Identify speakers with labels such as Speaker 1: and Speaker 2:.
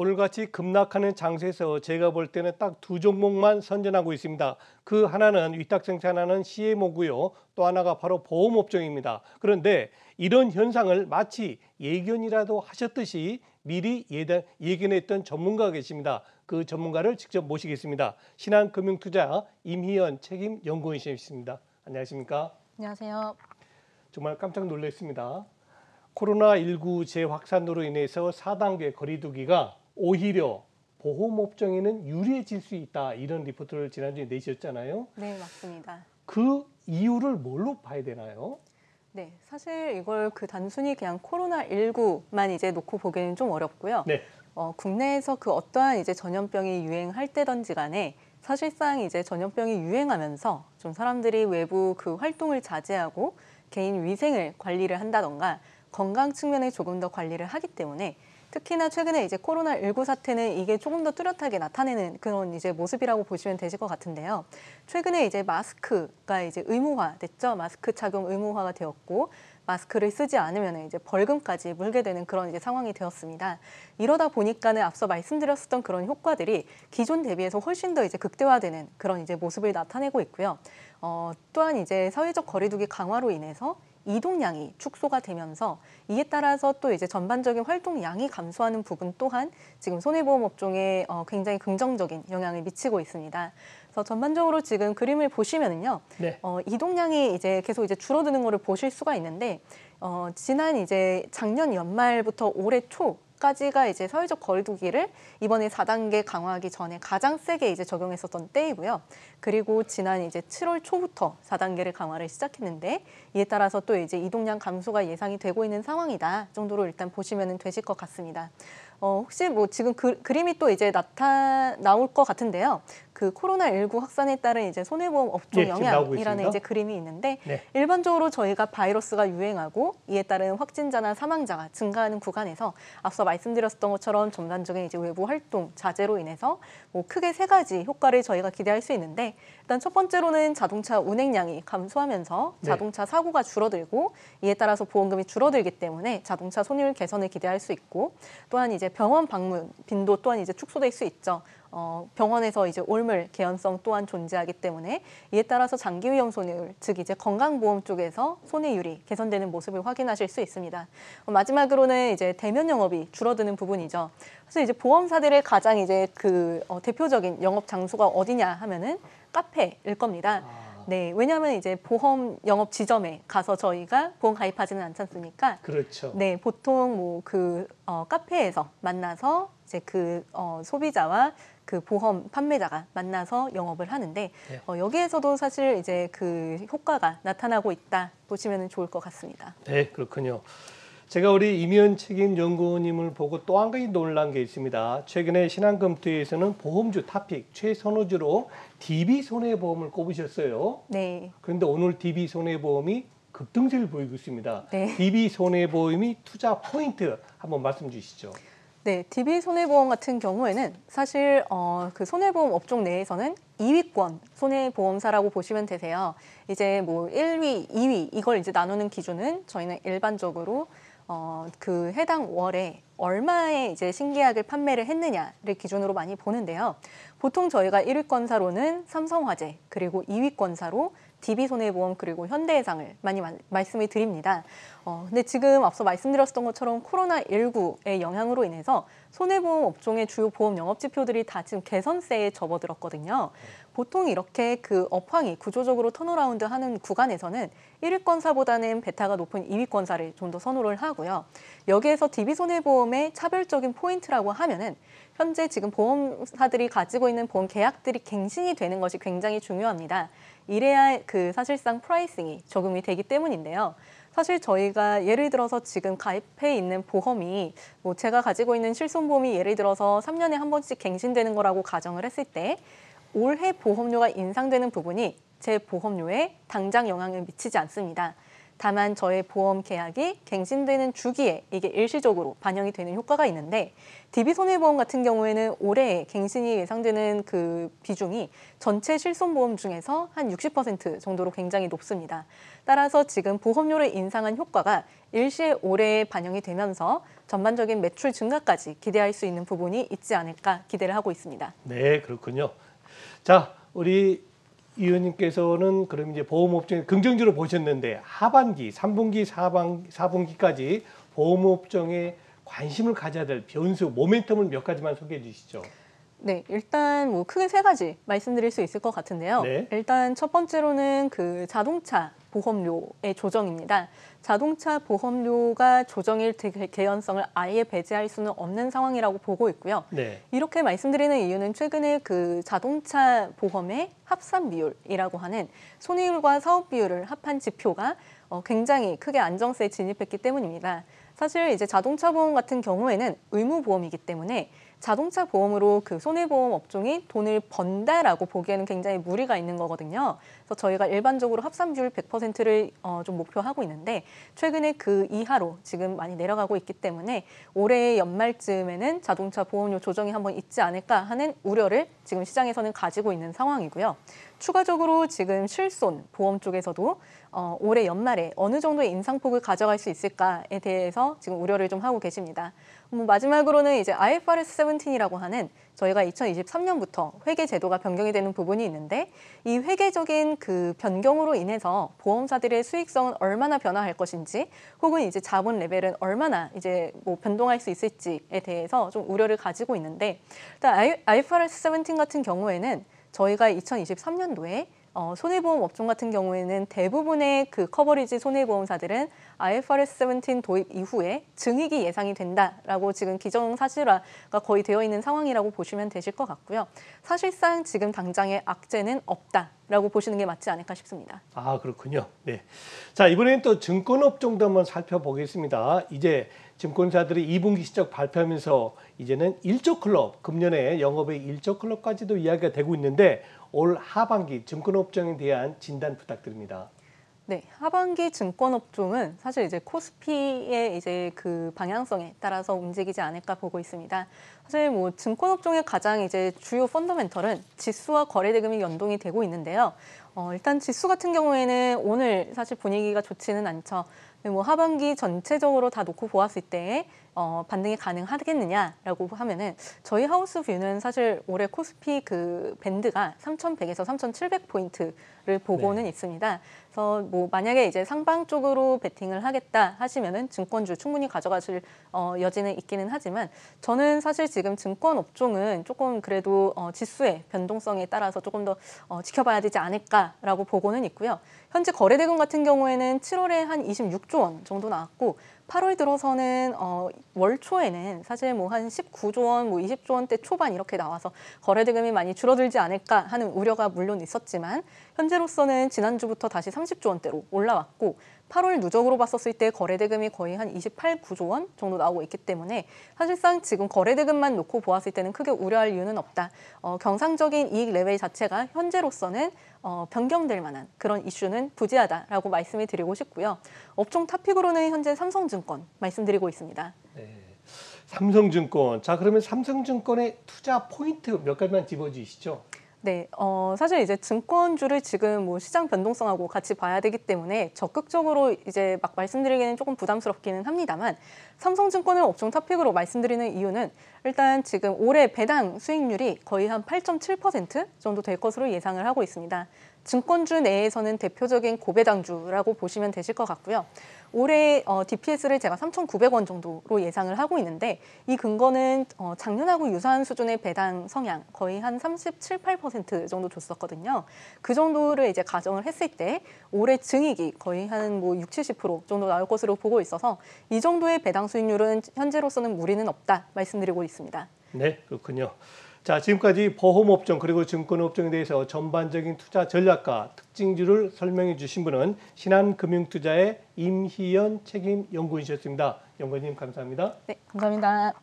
Speaker 1: 오늘같이 급락하는 장세에서 제가 볼 때는 딱 두 종목만 선전하고 있습니다. 그 하나는 위탁생산하는 CMO고요. 또 하나가 바로 보험업종입니다. 그런데 이런 현상을 마치 예견이라도 하셨듯이 미리 예견했던 전문가가 계십니다. 그 전문가를 직접 모시겠습니다. 신한금융투자 임희연 책임연구원이십니다. 안녕하십니까? 안녕하세요. 정말 깜짝 놀랐습니다. 코로나19 재확산으로 인해서 4단계 거리두기가 오히려 보호업종에는 유리해질 수 있다 이런 리포트를 지난주에 내셨잖아요.
Speaker 2: 네, 맞습니다.
Speaker 1: 그 이유를 뭘로 봐야 되나요?
Speaker 2: 네, 사실 이걸 그 단순히 그냥 코로나19만 이제 놓고 보기는 좀 어렵고요. 네. 어, 국내에서 그 어떠한 이제 전염병이 유행할 때던지 간에 사실상 이제 전염병이 유행하면서 좀 사람들이 외부 그 활동을 자제하고 개인 위생을 관리를 한다던가 건강 측면에 조금 더 관리를 하기 때문에 특히나 최근에 이제 코로나19 사태는 이게 조금 더 뚜렷하게 나타내는 그런 이제 모습이라고 보시면 되실 것 같은데요. 최근에 이제 마스크가 이제 의무화 됐죠. 마스크 착용 의무화가 되었고 마스크를 쓰지 않으면 이제 벌금까지 물게 되는 그런 이제 상황이 되었습니다. 이러다 보니까는 앞서 말씀드렸었던 그런 효과들이 기존 대비해서 훨씬 더 이제 극대화되는 그런 이제 모습을 나타내고 있고요. 어, 또한 이제 사회적 거리두기 강화로 인해서 이동량이 축소가 되면서 이에 따라서 또 이제 전반적인 활동량이 감소하는 부분 또한 지금 손해보험 업종에 어, 굉장히 긍정적인 영향을 미치고 있습니다. 그래서 전반적으로 지금 그림을 보시면은요, 네. 어, 이동량이 이제 계속 이제 줄어드는 거를 보실 수가 있는데 어, 지난 이제 작년 연말부터 올해 초 까지가 이제 사회적 거리두기를 이번에 4단계 강화하기 전에 가장 세게 이제 적용했었던 때이고요. 그리고 지난 이제 7월 초부터 4단계를 강화를 시작했는데 이에 따라서 또 이제 이동량 감소가 예상이 되고 있는 상황이다 정도로 일단 보시면 되실 것 같습니다. 어, 혹시 뭐 지금 그, 그림이 또 이제 나타 나올 것 같은데요. 그 코로나 19 확산에 따른 이제 손해보험 업종 예, 영향이라는 이제 그림이 있는데 네. 일반적으로 저희가 바이러스가 유행하고 이에 따른 확진자나 사망자가 증가하는 구간에서 앞서 말씀드렸던 것처럼 전반적인 이제 외부 활동 자제로 인해서 뭐 크게 세 가지 효과를 저희가 기대할 수 있는데 일단 첫 번째로는 자동차 운행량이 감소하면서 네. 자동차 네. 사고가 줄어들고 이에 따라서 보험금이 줄어들기 때문에 자동차 손율 개선을 기대할 수 있고 또한 이제 병원 방문 빈도 또한 이제 축소될 수 있죠. 어, 병원에서 이제 올물 개연성 또한 존재하기 때문에 이에 따라서 장기 위험 손해율, 즉 이제 건강보험 쪽에서 손해율이 개선되는 모습을 확인하실 수 있습니다. 어, 마지막으로는 이제 대면 영업이 줄어드는 부분이죠. 그래서 이제 보험사들의 가장 이제 그 어, 대표적인 영업 장소가 어디냐 하면은 카페일 겁니다. 아. 네, 왜냐하면 이제 보험 영업 지점에 가서 저희가 보험 가입하지는 않잖습니까?
Speaker 1: 그렇죠. 네,
Speaker 2: 보통 뭐 그 어, 카페에서 만나서 이제 그 어, 소비자와 그 보험 판매자가 만나서 영업을 하는데 네. 어, 여기에서도 사실 이제 그 효과가 나타나고 있다 보시면 좋을 것 같습니다.
Speaker 1: 네, 그렇군요. 제가 우리 이면 책임 연구원님을 보고 또 한 가지 놀란 게 있습니다. 최근에 신한금투에서는 보험주 탑픽 최선호주로 DB 손해보험을 꼽으셨어요. 네. 그런데 오늘 DB 손해보험이 급등세를 보이고 있습니다. 네. DB 손해보험이 투자 포인트 한번 말씀 주시죠.
Speaker 2: 네, DB 손해보험 같은 경우에는 사실 어, 그 손해보험 업종 내에서는 2위권 손해보험사라고 보시면 되세요. 이제 뭐 1위, 2위 이걸 이제 나누는 기준은 저희는 일반적으로 어, 그 해당 월에 얼마의 이제 신계약을 판매를 했느냐를 기준으로 많이 보는데요. 보통 저희가 1위권사로는 삼성화재 그리고 2위권사로 DB손해보험 그리고 현대해상을 많이 마, 말씀을 드립니다. 어, 근데 지금 앞서 말씀드렸던 것처럼 코로나19의 영향으로 인해서 손해보험 업종의 주요 보험 영업 지표들이 다 지금 개선세에 접어들었거든요. 보통 이렇게 그 업황이 구조적으로 턴어라운드 하는 구간에서는 1위권사보다는 베타가 높은 2위권사를 좀 더 선호를 하고요. 여기에서 DB손해보험의 차별적인 포인트라고 하면은 현재 지금 보험사들이 가지고 있는 보험 계약들이 갱신이 되는 것이 굉장히 중요합니다. 이래야 그 사실상 프라이싱이 적용이 되기 때문인데요. 사실 저희가 예를 들어서 지금 가입해 있는 보험이 뭐 제가 가지고 있는 실손보험이 예를 들어서 3년에 한 번씩 갱신되는 거라고 가정을 했을 때 올해 보험료가 인상되는 부분이 제 보험료에 당장 영향을 미치지 않습니다. 다만 저의 보험 계약이 갱신되는 주기에 이게 일시적으로 반영이 되는 효과가 있는데 DB손해보험 같은 경우에는 올해 갱신이 예상되는 그 비중이 전체 실손보험 중에서 한 60% 정도로 굉장히 높습니다. 따라서 지금 보험료를 인상한 효과가 일시에 올해에 반영이 되면서 전반적인 매출 증가까지 기대할 수 있는 부분이 있지 않을까 기대를 하고 있습니다.
Speaker 1: 네, 그렇군요. 자, 우리 이원님께서는 그럼 이제 보험업종 긍정적으로 보셨는데 하반기, 3분기, 4반, 4분기까지 보험업종에 관심을 가져야 될 변수, 모멘텀을 몇 가지만 소개해 주시죠.
Speaker 2: 네, 일단 뭐 크게 세 가지 말씀드릴 수 있을 것 같은데요. 네. 일단 첫 번째로는 그 자동차 보험료의 조정입니다. 자동차 보험료가 조정일 개연성을 아예 배제할 수는 없는 상황이라고 보고 있고요. 네. 이렇게 말씀드리는 이유는 최근에 그 자동차 보험의 합산 비율이라고 하는 손해율과 사업 비율을 합한 지표가 어, 굉장히 크게 안정세에 진입했기 때문입니다. 사실 이제 자동차 보험 같은 경우에는 의무 보험이기 때문에 자동차 보험으로 그 손해보험 업종이 돈을 번다라고 보기에는 굉장히 무리가 있는 거거든요. 그래서 저희가 일반적으로 합산비율 100%를 어, 좀 목표하고 있는데 최근에 그 이하로 지금 많이 내려가고 있기 때문에 올해 연말쯤에는 자동차 보험료 조정이 한번 있지 않을까 하는 우려를 지금 시장에서는 가지고 있는 상황이고요. 추가적으로 지금 실손 보험 쪽에서도 어, 올해 연말에 어느 정도의 인상폭을 가져갈 수 있을까에 대해서 지금 우려를 좀 하고 계십니다. 뭐 마지막으로는 이제 IFRS 17이라고 하는 저희가 2023년부터 회계 제도가 변경이 되는 부분이 있는데 이 회계적인 그 변경으로 인해서 보험사들의 수익성은 얼마나 변화할 것인지 혹은 이제 자본 레벨은 얼마나 이제 뭐 변동할 수 있을지에 대해서 좀 우려를 가지고 있는데 일단 IFRS 17 같은 경우에는 저희가 2023년도에 어, 손해보험 업종 같은 경우에는 대부분의 그 커버리지 손해보험사들은 IFRS 17 도입 이후에 증액이 예상이 된다라고 지금 기정 사실화가 거의 되어 있는 상황이라고 보시면 되실 것 같고요. 사실상 지금 당장의 악재는 없다라고 보시는 게 맞지 않을까 싶습니다.
Speaker 1: 아 그렇군요. 네. 자 이번에는 또 증권 업종도 한번 살펴보겠습니다. 이제 증권사들이 2분기 시적 발표하면서 이제는 1조 클럽 금년에 영업의 1조 클럽까지도 이야기가 되고 있는데 올 하반기 증권업종에 대한 진단 부탁드립니다.
Speaker 2: 네, 하반기 증권업종은 사실 이제 코스피의 이제 그 방향성에 따라서 움직이지 않을까 보고 있습니다. 사실 뭐 증권업종의 가장 이제 주요 펀더멘털은 지수와 거래대금이 연동이 되고 있는데요. 어, 일단 지수 같은 경우에는 오늘 사실 분위기가 좋지는 않죠. 네, 뭐 하반기 전체적으로 다 놓고 보았을 때 어, 반등이 가능하겠느냐라고 하면은 저희 하우스 뷰는 사실 올해 코스피 그 밴드가 3,100에서 3,700 포인트 를 보고는 네. 있습니다. 그래서 뭐 만약에 이제 상방 쪽으로 베팅을 하겠다 하시면은 증권주 충분히 가져가실 어, 여지는 있기는 하지만 저는 사실 지금 증권 업종은 조금 그래도 어, 지수의 변동성에 따라서 조금 더 어, 지켜봐야 되지 않을까라고 보고는 있고요. 현재 거래대금 같은 경우에는 7월에 한 26조 원 정도 나왔고 8월 들어서는 어, 월 초에는 사실 뭐 한 19조 원, 뭐 20조 뭐 원대 초반 이렇게 나와서 거래대금이 많이 줄어들지 않을까 하는 우려가 물론 있었지만 현재로서는 지난주부터 다시 30조 원대로 올라왔고 8월 누적으로 봤었을 때 거래대금이 거의 한 28, 9조 원 정도 나오고 있기 때문에 사실상 지금 거래대금만 놓고 보았을 때는 크게 우려할 이유는 없다. 어, 경상적인 이익 레벨 자체가 현재로서는 어, 변경될 만한 그런 이슈는 부재하다라고 말씀을 드리고 싶고요. 업종 탑픽으로는 현재 삼성증권 말씀드리고 있습니다. 네.
Speaker 1: 삼성증권. 자, 그러면 삼성증권의 투자 포인트 몇 가지만 집어주시죠.
Speaker 2: 네, 어, 사실 이제 증권주를 지금 뭐 시장 변동성하고 같이 봐야 되기 때문에 적극적으로 이제 막 말씀드리기는 조금 부담스럽기는 합니다만 삼성증권을 업종 탑픽으로 말씀드리는 이유는 일단 지금 올해 배당 수익률이 거의 한 8.7% 정도 될 것으로 예상을 하고 있습니다. 증권주 내에서는 대표적인 고배당주라고 보시면 되실 것 같고요. 올해 어, DPS를 제가 3,900원 정도로 예상을 하고 있는데 이 근거는 어, 작년하고 유사한 수준의 배당 성향 거의 한 37, 8% 정도 줬었거든요. 그 정도를 이제 가정을 했을 때 올해 증익이 거의 한 뭐 6, 70% 정도 나올 것으로 보고 있어서 이 정도의 배당 수익률은 현재로서는 무리는 없다 말씀드리고 있습니다.
Speaker 1: 네, 그렇군요. 자, 지금까지 보험업종 그리고 증권업종에 대해서 전반적인 투자 전략과 특징주를 설명해 주신 분은 신한금융투자의 임희연 책임연구원이셨습니다. 연구원님 감사합니다.
Speaker 2: 네, 감사합니다.